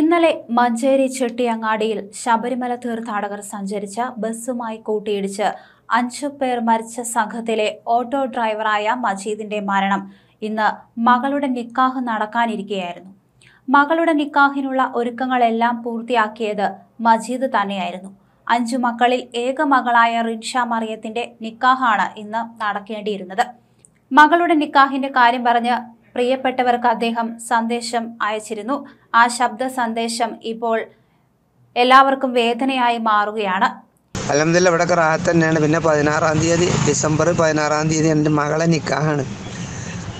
ഇന്നലെ മഞ്ചേരി ചെട്ടിയങ്ങാടിയിൽ ശബരിമല തീർത്ഥാടകർ സഞ്ചരിച്ച ബസ്സുമായി കൂട്ടിയിടിച്ച് അഞ്ചു പേർ മരിച്ച സംഘത്തിലെ ഓട്ടോ ഡ്രൈവറായ മജീദിന്റെ മരണം ഇന്ന് മകളുടെ നിക്കാഹ് നടക്കാനിരിക്കെയായിരുന്നു മകളുടെ നിക്കാഹിനുള്ള ഒരുക്കങ്ങളെല്ലാം പൂർത്തിയാക്കിയത് മജീദ് തന്നെയായിരുന്നു അഞ്ചു മക്കളിൽ ഏക മകളായ റിൻഷ മറിയത്തിന്റെ നിക്കാഹാണ് ഇന്ന് നടക്കേണ്ടിയിരുന്നത് മകളുടെ നിക്കാഹിന്റെ കാര്യം പറഞ്ഞ് പ്രിയപ്പെട്ടവർക്ക് അദ്ദേഹം സന്ദേശം അയച്ചിരുന്നു ആ ശബ്ദ സന്ദേശം ഇപ്പോൾ എല്ലാവർക്കും വേദനയായി മാറുകയാണ് അലഹമില്ല ഇവിടെ റാഹത്ത് തന്നെയാണ് പിന്നെ പതിനാറാം തീയതി ഡിസംബർ പതിനാറാം തീയതി എൻ്റെ മകളെ നിക്കാഹാണ്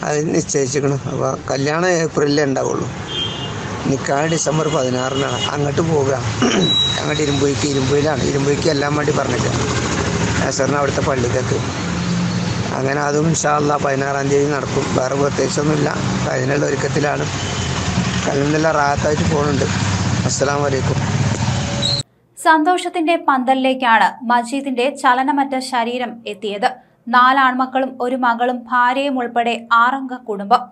അത് നിശ്ചയിച്ചിരിക്കണം അപ്പോൾ കല്യാണം ഏപ്രിലേ ഉണ്ടാവുള്ളൂ നിക്കാഹ് ഡിസംബർ പതിനാറിനാണ് അങ്ങോട്ട് പോവുക അങ്ങോട്ട് ഇരുമ്പുഴിക്ക് ഇരുമ്പുഴിലാണ് ഇരുമ്പുഴിക്ക് എല്ലാം വേണ്ടി ഞാൻ സാറിന് അവിടുത്തെ പള്ളിക്കൊക്കെ അങ്ങനെ അതും ഇൻഷാല്ല പതിനാറാം തീയതി നടക്കും വേറെ പ്രത്യേകിച്ചൊന്നുമില്ല അതിനുള്ള ഒരുക്കത്തിലാണ് കല്ലെല്ലാം റാത്തായിട്ട് പോകുന്നുണ്ട് അസ്സാം വലൈക്കും സന്തോഷത്തിന്റെ പന്തലിലേക്കാണ് മജീദിന്റെ ചലനമറ്റ ശരീരം എത്തിയത് നാലാൺമക്കളും ഒരു മകളും ഭാര്യയും ഉൾപ്പെടെ ആറംഗ കുടുംബം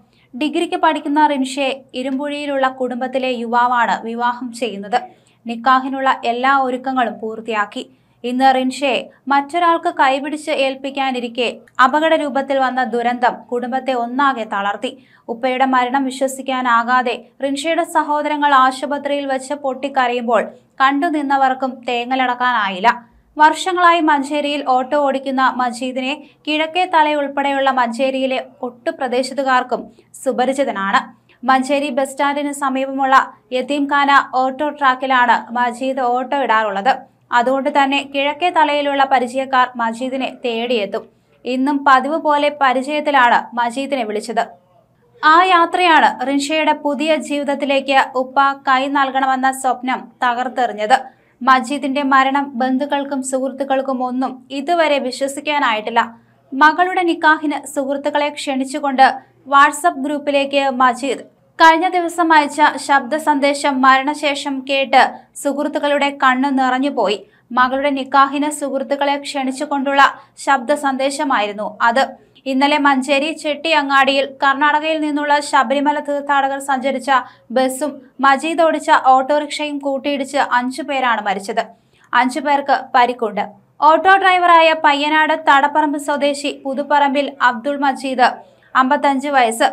ഡിഗ്രിക്ക് പഠിക്കുന്ന റിൻഷെ ഇരുമ്പുഴിയിലുള്ള കുടുംബത്തിലെ യുവാവാണ് വിവാഹം ചെയ്യുന്നത് നിക്കാഹിനുള്ള എല്ലാ ഒരുക്കങ്ങളും പൂർത്തിയാക്കി ഇന്ന് റിൻഷയെ മറ്റൊരാൾക്ക് കൈപിടിച്ച് ഏൽപ്പിക്കാനിരിക്കെ അപകട രൂപത്തിൽ വന്ന ദുരന്തം കുടുംബത്തെ ഒന്നാകെ തളർത്തി ഉപ്പയുടെ മരണം വിശ്വസിക്കാനാകാതെ റിൻഷയുടെ സഹോദരങ്ങൾ ആശുപത്രിയിൽ വെച്ച് പൊട്ടിക്കരയുമ്പോൾ കണ്ടുനിന്നവർക്കും തേങ്ങലടക്കാനായില്ല വർഷങ്ങളായി മഞ്ചേരിയിൽ ഓട്ടോ ഓടിക്കുന്ന മജീദിനെ കിഴക്കേ തലയുൾപ്പെടെയുള്ള മഞ്ചേരിയിലെ ഒട്ടു പ്രദേശത്തുകാർക്കും സുപരിചിതനാണ് മഞ്ചേരി ബസ് സ്റ്റാൻഡിന് സമീപമുള്ള യതീംഖാന ഓട്ടോ ട്രാക്കിലാണ് മജീദ് ഓട്ടോ ഇടാറുള്ളത് അതുകൊണ്ട് തന്നെ കിഴക്കേ തലയിലുള്ള പരിചയക്കാർ മജീദിനെ തേടിയെത്തും ഇന്നും പതിവ് പോലെ പരിചയത്തിലാണ് മജീദിനെ വിളിച്ചത് ആ യാത്രയാണ് റിൻഷയുടെ പുതിയ ജീവിതത്തിലേക്ക് ഉപ്പ കൈ നൽകണമെന്ന സ്വപ്നം തകർത്തെറിഞ്ഞത് മജീദിന്റെ മരണം ബന്ധുക്കൾക്കും സുഹൃത്തുക്കൾക്കും ഒന്നും ഇതുവരെ വിശ്വസിക്കാനായിട്ടില്ല മകളുടെ നിക്കാഹിന് സുഹൃത്തുക്കളെ ക്ഷണിച്ചുകൊണ്ട് വാട്സപ്പ് ഗ്രൂപ്പിലേക്ക് മജീദ് കഴിഞ്ഞ ദിവസം അയച്ച ശബ്ദ സന്ദേശം മരണശേഷം കേട്ട് സുഹൃത്തുക്കളുടെ കണ്ണു നിറഞ്ഞുപോയി മകളുടെ നിക്കാഹിന് സുഹൃത്തുക്കളെ ക്ഷണിച്ചുകൊണ്ടുള്ള ശബ്ദ സന്ദേശമായിരുന്നു അത് ഇന്നലെ മഞ്ചേരി അങ്ങാടിയിൽ കർണാടകയിൽ നിന്നുള്ള ശബരിമല തീർത്ഥാടകർ സഞ്ചരിച്ച ബസ്സും മജീദ് ഓടിച്ച ഓട്ടോറിക്ഷയും കൂട്ടിയിടിച്ച് അഞ്ചു പേരാണ് മരിച്ചത് അഞ്ചു പേർക്ക് പരിക്കുണ്ട് ഓട്ടോ ഡ്രൈവറായ പയ്യനാട് തടപ്പറമ്പ് സ്വദേശി പുതുപ്പറമ്പിൽ അബ്ദുൾ മജീദ് അമ്പത്തഞ്ച് വയസ്സ്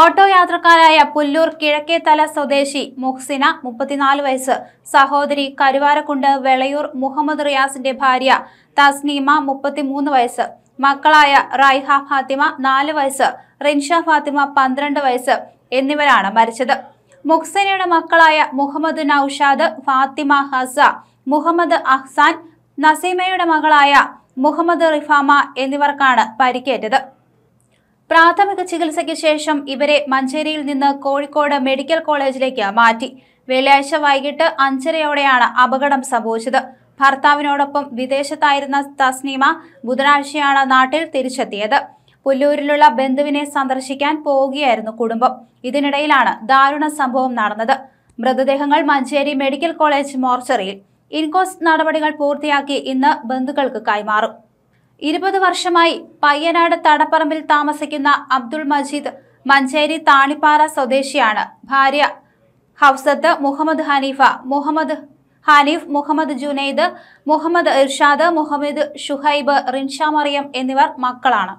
ഓട്ടോ യാത്രക്കാരായ പുല്ലൂർ കിഴക്കേതല സ്വദേശി മുഹ്സിന മുപ്പത്തിനാല് വയസ്സ് സഹോദരി കരുവാരക്കുണ്ട് വെളയൂർ മുഹമ്മദ് റിയാസിന്റെ ഭാര്യ തസ്നീമ മുപ്പത്തിമൂന്ന് വയസ്സ് മക്കളായ റൈഹ ഫാത്തിമ നാല് വയസ്സ് റിൻഷ ഫാത്തിമ പന്ത്രണ്ട് വയസ്സ് എന്നിവരാണ് മരിച്ചത് മുഹ്സിനയുടെ മക്കളായ മുഹമ്മദ് നൌഷാദ് ഫാത്തിമ ഹസ മുഹമ്മദ് അഹ്സാൻ നസീമയുടെ മകളായ മുഹമ്മദ് റിഫാമ എന്നിവർക്കാണ് പരിക്കേറ്റത് പ്രാഥമിക ചികിത്സയ്ക്ക് ശേഷം ഇവരെ മഞ്ചേരിയിൽ നിന്ന് കോഴിക്കോട് മെഡിക്കൽ കോളേജിലേക്ക് മാറ്റി വെള്ളിയാഴ്ച വൈകിട്ട് അഞ്ചരയോടെയാണ് അപകടം സംഭവിച്ചത് ഭർത്താവിനോടൊപ്പം വിദേശത്തായിരുന്ന തസ്നീമ ബുധനാഴ്ചയാണ് നാട്ടിൽ തിരിച്ചെത്തിയത് പുല്ലൂരിലുള്ള ബന്ധുവിനെ സന്ദർശിക്കാൻ പോവുകയായിരുന്നു കുടുംബം ഇതിനിടയിലാണ് ദാരുണ സംഭവം നടന്നത് മൃതദേഹങ്ങൾ മഞ്ചേരി മെഡിക്കൽ കോളേജ് മോർച്ചറിയിൽ ഇൻകോസ് നടപടികൾ പൂർത്തിയാക്കി ഇന്ന് ബന്ധുക്കൾക്ക് കൈമാറും ഇരുപത് വർഷമായി പയ്യനാട് തടപ്പറമ്പിൽ താമസിക്കുന്ന അബ്ദുൾ മജീദ് മഞ്ചേരി താളിപ്പാറ സ്വദേശിയാണ് ഭാര്യ ഹഫ്സത്ത് മുഹമ്മദ് ഹനീഫ മുഹമ്മദ് ഹനീഫ് മുഹമ്മദ് ജുനൈദ് മുഹമ്മദ് ഇർഷാദ് മുഹമ്മദ് ഷുഹൈബ് റിൻഷ മറിയം എന്നിവർ മക്കളാണ്